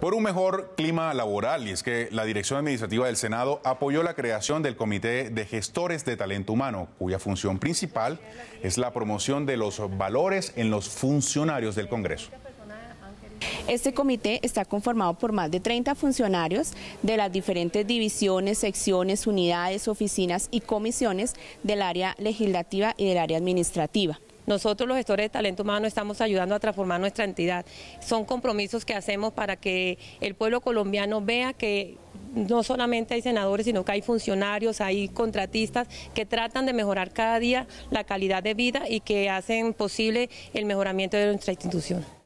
por un mejor clima laboral. Y es que la Dirección Administrativa del Senado apoyó la creación del Comité de Gestores de Talento Humano, cuya función principal es la promoción de los valores en los funcionarios del Congreso. Este comité está conformado por más de 30 funcionarios de las diferentes divisiones, secciones, unidades, oficinas y comisiones del área legislativa y del área administrativa. Nosotros los gestores de talento humano estamos ayudando a transformar nuestra entidad. Son compromisos que hacemos para que el pueblo colombiano vea que no solamente hay senadores, sino que hay funcionarios, hay contratistas que tratan de mejorar cada día la calidad de vida y que hacen posible el mejoramiento de nuestra institución.